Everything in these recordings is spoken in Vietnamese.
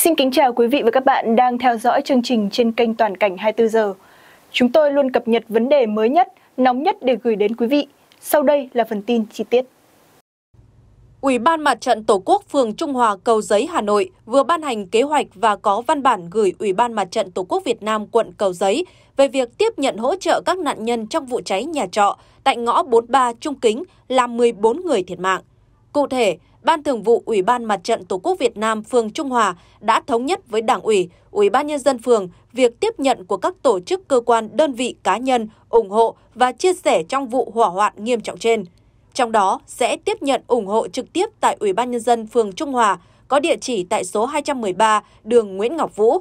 Xin kính chào quý vị và các bạn đang theo dõi chương trình trên kênh Toàn cảnh 24 giờ. Chúng tôi luôn cập nhật vấn đề mới nhất, nóng nhất để gửi đến quý vị. Sau đây là phần tin chi tiết. Ủy ban Mặt trận Tổ quốc phường Trung Hòa Cầu Giấy Hà Nội vừa ban hành kế hoạch và có văn bản gửi Ủy ban Mặt trận Tổ quốc Việt Nam quận Cầu Giấy về việc tiếp nhận hỗ trợ các nạn nhân trong vụ cháy nhà trọ tại ngõ 43 Trung Kính làm 14 người thiệt mạng. Cụ thể, Ban Thường vụ Ủy ban Mặt trận Tổ quốc Việt Nam phường Trung Hòa đã thống nhất với Đảng ủy, Ủy ban nhân dân phường việc tiếp nhận của các tổ chức cơ quan, đơn vị cá nhân ủng hộ và chia sẻ trong vụ hỏa hoạn nghiêm trọng trên. Trong đó sẽ tiếp nhận ủng hộ trực tiếp tại Ủy ban nhân dân phường Trung Hòa có địa chỉ tại số 213 đường Nguyễn Ngọc Vũ.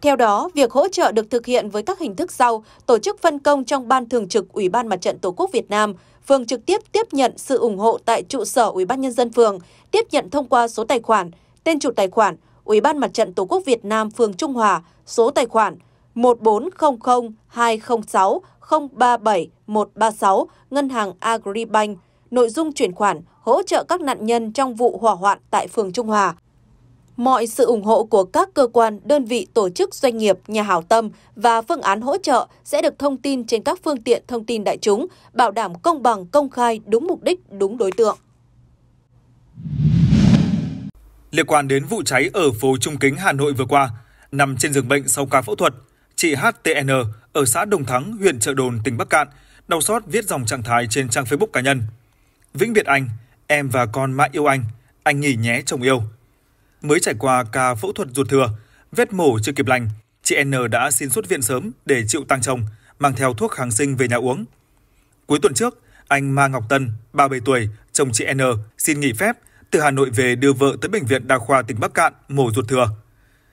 Theo đó, việc hỗ trợ được thực hiện với các hình thức sau, tổ chức phân công trong Ban Thường trực Ủy ban Mặt trận Tổ quốc Việt Nam – phường trực tiếp tiếp nhận sự ủng hộ tại trụ sở Ủy ban nhân dân phường, tiếp nhận thông qua số tài khoản, tên chủ tài khoản, Ủy ban Mặt trận Tổ quốc Việt Nam phường Trung Hòa, số tài khoản 14002060371136 Ngân hàng Agribank, nội dung chuyển khoản hỗ trợ các nạn nhân trong vụ hỏa hoạn tại phường Trung Hòa mọi sự ủng hộ của các cơ quan, đơn vị, tổ chức, doanh nghiệp, nhà hảo tâm và phương án hỗ trợ sẽ được thông tin trên các phương tiện thông tin đại chúng, bảo đảm công bằng, công khai, đúng mục đích, đúng đối tượng. Liên quan đến vụ cháy ở phố Trung Kính, Hà Nội vừa qua, nằm trên giường bệnh sau ca phẫu thuật, chị HTN ở xã Đồng Thắng, huyện Trợ Đồn, tỉnh Bắc Cạn, đau xót viết dòng trạng thái trên trang Facebook cá nhân. Vĩnh biệt anh, em và con mãi yêu anh, anh nghỉ nhé chồng yêu mới trải qua ca phẫu thuật ruột thừa, vết mổ chưa kịp lành, chị N đã xin xuất viện sớm để chịu tăng chồng, mang theo thuốc kháng sinh về nhà uống. Cuối tuần trước, anh Ma Ngọc Tân, 37 tuổi, chồng chị N xin nghỉ phép từ Hà Nội về đưa vợ tới bệnh viện đa khoa tỉnh Bắc Cạn mổ ruột thừa.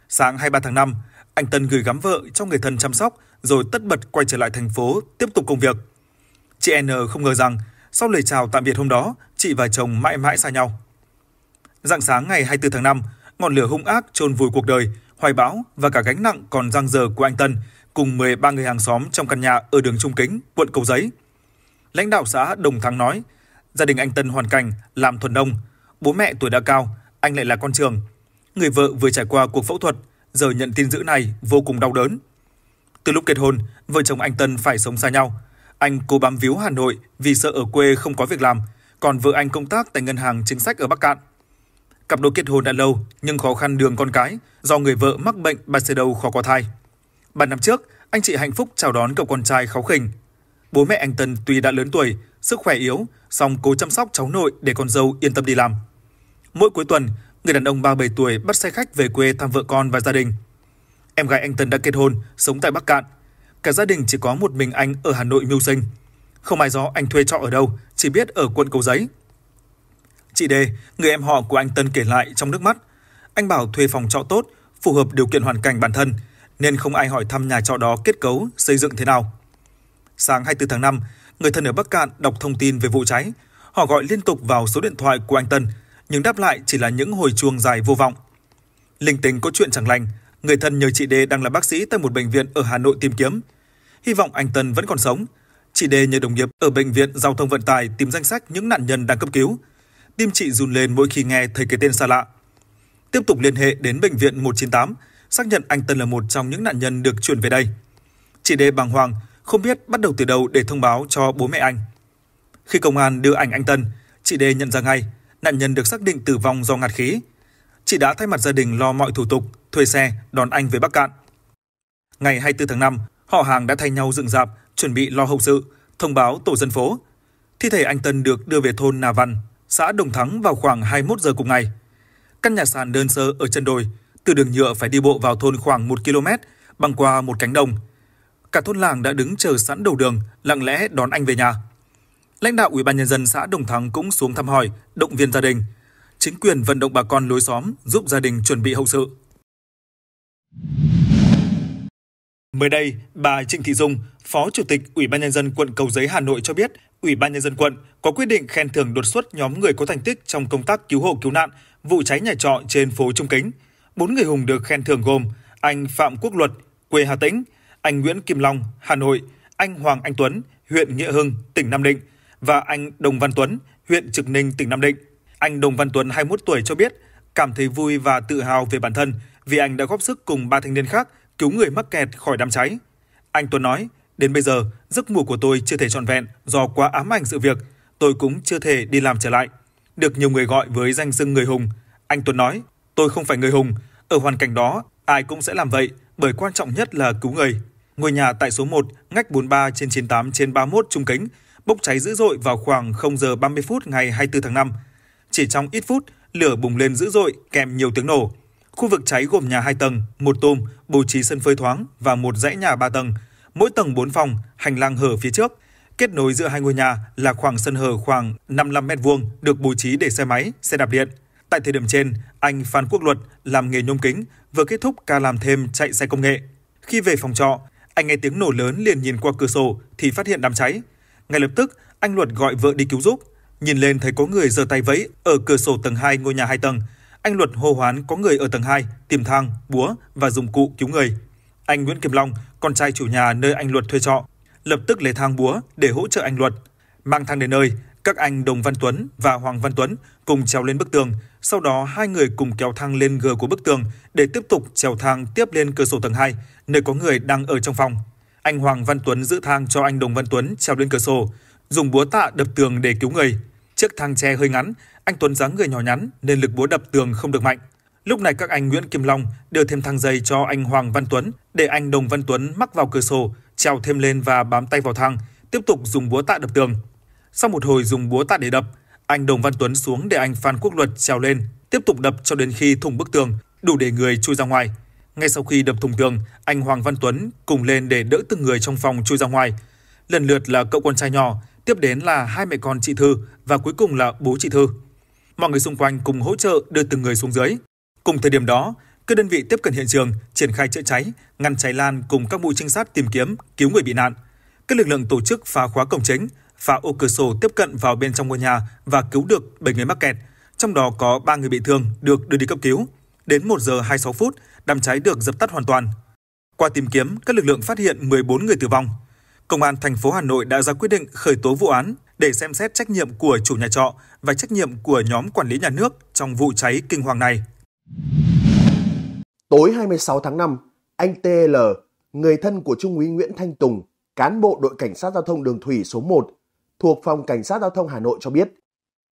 Sáng 23 tháng 5, anh Tân gửi gắm vợ cho người thân chăm sóc rồi tất bật quay trở lại thành phố tiếp tục công việc. Chị N không ngờ rằng sau lời chào tạm biệt hôm đó, chị và chồng mãi mãi xa nhau. Dạng sáng ngày 24 tháng 5, ngọn lửa hung ác chôn vùi cuộc đời, hoài bão và cả gánh nặng còn dang dở của anh Tân cùng 13 người hàng xóm trong căn nhà ở đường Trung Kính, quận Cầu Giấy. Lãnh đạo xã Đồng Thắng nói, gia đình anh Tân hoàn cảnh làm thuần nông, bố mẹ tuổi đã cao, anh lại là con trường. Người vợ vừa trải qua cuộc phẫu thuật, giờ nhận tin dữ này vô cùng đau đớn. Từ lúc kết hôn, vợ chồng anh Tân phải sống xa nhau. Anh cố bám víu Hà Nội vì sợ ở quê không có việc làm, còn vợ anh công tác tại ngân hàng chính sách ở Bắc Cạn. Cặp đôi kết hôn đã lâu nhưng khó khăn đường con cái do người vợ mắc bệnh bà sẽ đầu khó có thai. ba năm trước, anh chị hạnh phúc chào đón cậu con trai kháu khỉnh. Bố mẹ anh Tân tuy đã lớn tuổi, sức khỏe yếu, song cố chăm sóc cháu nội để con dâu yên tâm đi làm. Mỗi cuối tuần, người đàn ông 37 tuổi bắt xe khách về quê thăm vợ con và gia đình. Em gái anh Tân đã kết hôn, sống tại Bắc Cạn. Cả gia đình chỉ có một mình anh ở Hà Nội mưu sinh. Không ai rõ anh thuê trọ ở đâu, chỉ biết ở quận Cầu Giấy. Chị D, người em họ của anh Tân kể lại trong nước mắt. Anh bảo thuê phòng trọ tốt, phù hợp điều kiện hoàn cảnh bản thân, nên không ai hỏi thăm nhà trọ đó kết cấu, xây dựng thế nào. Sáng 24 tháng 5, người thân ở Bắc Cạn đọc thông tin về vụ cháy. Họ gọi liên tục vào số điện thoại của anh Tân, nhưng đáp lại chỉ là những hồi chuông dài vô vọng. Linh tính có chuyện chẳng lành, người thân nhờ chị D đang là bác sĩ tại một bệnh viện ở Hà Nội tìm kiếm. Hy vọng anh Tân vẫn còn sống. Chị D nhờ đồng nghiệp ở bệnh viện giao thông vận tải tìm danh sách những nạn nhân đang cấp cứu, tim chị run lên mỗi khi nghe thấy cái tên xa lạ. Tiếp tục liên hệ đến bệnh viện 198, xác nhận anh Tân là một trong những nạn nhân được chuyển về đây. Chị D bàng hoàng, không biết bắt đầu từ đâu để thông báo cho bố mẹ anh. Khi công an đưa ảnh anh Tân, chị D nhận ra ngay, nạn nhân được xác định tử vong do ngạt khí. Chị đã thay mặt gia đình lo mọi thủ tục, thuê xe, đón anh về Bắc Cạn. Ngày 24 tháng 5, họ hàng đã thay nhau dựng dạp, chuẩn bị lo hậu sự, thông báo tổ dân phố. Thi thể anh Tân được đưa về thôn Nà Văn, xã Đồng Thắng vào khoảng 21 giờ cùng ngày. Căn nhà sàn đơn sơ ở chân đồi, từ đường nhựa phải đi bộ vào thôn khoảng 1 km, băng qua một cánh đồng. Cả thôn làng đã đứng chờ sẵn đầu đường, lặng lẽ đón anh về nhà. Lãnh đạo Ủy ban nhân dân xã Đồng Thắng cũng xuống thăm hỏi, động viên gia đình. Chính quyền vận động bà con lối xóm giúp gia đình chuẩn bị hậu sự. Mới đây, bà Trịnh Thị Dung, Phó Chủ tịch Ủy ban nhân dân quận Cầu Giấy Hà Nội cho biết, Ủy ban nhân dân quận có quyết định khen thưởng đột xuất nhóm người có thành tích trong công tác cứu hộ cứu nạn vụ cháy nhà trọ trên phố Trung Kính. Bốn người hùng được khen thưởng gồm anh Phạm Quốc Luật, quê Hà Tĩnh, anh Nguyễn Kim Long, Hà Nội, anh Hoàng Anh Tuấn, huyện Nghĩa Hưng, tỉnh Nam Định và anh Đồng Văn Tuấn, huyện Trực Ninh, tỉnh Nam Định. Anh Đồng Văn Tuấn 21 tuổi cho biết cảm thấy vui và tự hào về bản thân vì anh đã góp sức cùng ba thanh niên khác cứu người mắc kẹt khỏi đám cháy. Anh Tuấn nói, đến bây giờ, giấc ngủ của tôi chưa thể trọn vẹn do quá ám ảnh sự việc, tôi cũng chưa thể đi làm trở lại. Được nhiều người gọi với danh xưng người hùng, anh Tuấn nói, tôi không phải người hùng, ở hoàn cảnh đó ai cũng sẽ làm vậy bởi quan trọng nhất là cứu người. Ngôi nhà tại số 1, ngách 43 trên 98 trên 31 Trung Kính, bốc cháy dữ dội vào khoảng 0 giờ 30 phút ngày 24 tháng 5. Chỉ trong ít phút, lửa bùng lên dữ dội kèm nhiều tiếng nổ. Khu vực cháy gồm nhà 2 tầng, một tôm, bố trí sân phơi thoáng và một dãy nhà 3 tầng, mỗi tầng 4 phòng, hành lang hở phía trước. Kết nối giữa hai ngôi nhà là khoảng sân hở khoảng 55 m vuông được bố trí để xe máy, xe đạp điện. Tại thời điểm trên, anh Phan Quốc Luật làm nghề nhôm kính, vừa kết thúc ca làm thêm chạy xe công nghệ. Khi về phòng trọ, anh nghe tiếng nổ lớn liền nhìn qua cửa sổ thì phát hiện đám cháy. Ngay lập tức, anh Luật gọi vợ đi cứu giúp. Nhìn lên thấy có người giơ tay vẫy ở cửa sổ tầng 2 ngôi nhà 2 tầng, anh Luật hô hoán có người ở tầng 2, tìm thang, búa và dụng cụ cứu người. Anh Nguyễn Kim Long, con trai chủ nhà nơi anh Luật thuê trọ, lập tức lấy thang búa để hỗ trợ anh Luật. Mang thang đến nơi, các anh Đồng Văn Tuấn và Hoàng Văn Tuấn cùng trèo lên bức tường, sau đó hai người cùng kéo thang lên gờ của bức tường để tiếp tục trèo thang tiếp lên cửa sổ tầng 2, nơi có người đang ở trong phòng. Anh Hoàng Văn Tuấn giữ thang cho anh Đồng Văn Tuấn trèo lên cửa sổ, dùng búa tạ đập tường để cứu người. Chiếc thang tre hơi ngắn, anh Tuấn dáng người nhỏ nhắn nên lực búa đập tường không được mạnh. Lúc này các anh Nguyễn Kim Long đưa thêm thang dây cho anh Hoàng Văn Tuấn để anh Đồng Văn Tuấn mắc vào cửa sổ, trèo thêm lên và bám tay vào thang, tiếp tục dùng búa tạ đập tường. Sau một hồi dùng búa tạ để đập, anh Đồng Văn Tuấn xuống để anh Phan Quốc Luật trèo lên, tiếp tục đập cho đến khi thủng bức tường, đủ để người chui ra ngoài. Ngay sau khi đập thủng tường, anh Hoàng Văn Tuấn cùng lên để đỡ từng người trong phòng chui ra ngoài. Lần lượt là cậu con trai nhỏ, tiếp đến là hai mẹ con chị Thư và cuối cùng là bố chị Thư mọi người xung quanh cùng hỗ trợ đưa từng người xuống dưới. Cùng thời điểm đó, các đơn vị tiếp cận hiện trường, triển khai chữa cháy, ngăn cháy lan cùng các mũi trinh sát tìm kiếm, cứu người bị nạn. Các lực lượng tổ chức phá khóa cổng chính, phá ô cửa sổ tiếp cận vào bên trong ngôi nhà và cứu được 7 người mắc kẹt, trong đó có 3 người bị thương được đưa đi cấp cứu. Đến 1 giờ 26 phút, đám cháy được dập tắt hoàn toàn. Qua tìm kiếm, các lực lượng phát hiện 14 người tử vong. Công an thành phố Hà Nội đã ra quyết định khởi tố vụ án để xem xét trách nhiệm của chủ nhà trọ và trách nhiệm của nhóm quản lý nhà nước trong vụ cháy kinh hoàng này. Tối 26 tháng 5, anh TL, người thân của Trung úy Nguyễn Thanh Tùng, cán bộ đội cảnh sát giao thông đường thủy số 1 thuộc phòng cảnh sát giao thông Hà Nội cho biết,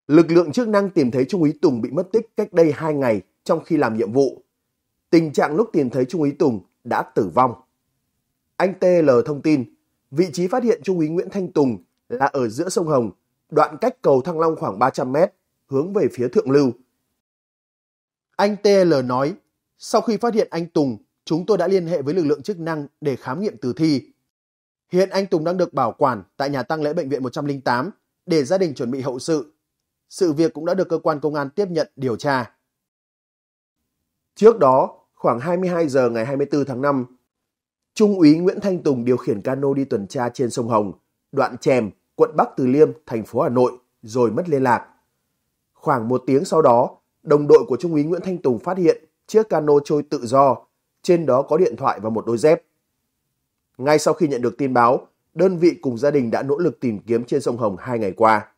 lực lượng chức năng tìm thấy Trung úy Tùng bị mất tích cách đây 2 ngày trong khi làm nhiệm vụ. Tình trạng lúc tìm thấy Trung úy Tùng đã tử vong. Anh TL thông tin, Vị trí phát hiện Trung úy Nguyễn Thanh Tùng là ở giữa sông Hồng, đoạn cách cầu Thăng Long khoảng 300 mét, hướng về phía Thượng Lưu. Anh TL nói, sau khi phát hiện anh Tùng, chúng tôi đã liên hệ với lực lượng chức năng để khám nghiệm tử thi. Hiện anh Tùng đang được bảo quản tại nhà tăng lễ bệnh viện 108 để gia đình chuẩn bị hậu sự. Sự việc cũng đã được cơ quan công an tiếp nhận điều tra. Trước đó, khoảng 22 giờ ngày 24 tháng 5, Trung úy Nguyễn Thanh Tùng điều khiển cano đi tuần tra trên sông Hồng, đoạn Chèm, quận Bắc Từ Liêm, thành phố Hà Nội, rồi mất liên lạc. Khoảng một tiếng sau đó, đồng đội của Trung úy Nguyễn Thanh Tùng phát hiện chiếc cano trôi tự do, trên đó có điện thoại và một đôi dép. Ngay sau khi nhận được tin báo, đơn vị cùng gia đình đã nỗ lực tìm kiếm trên sông Hồng hai ngày qua.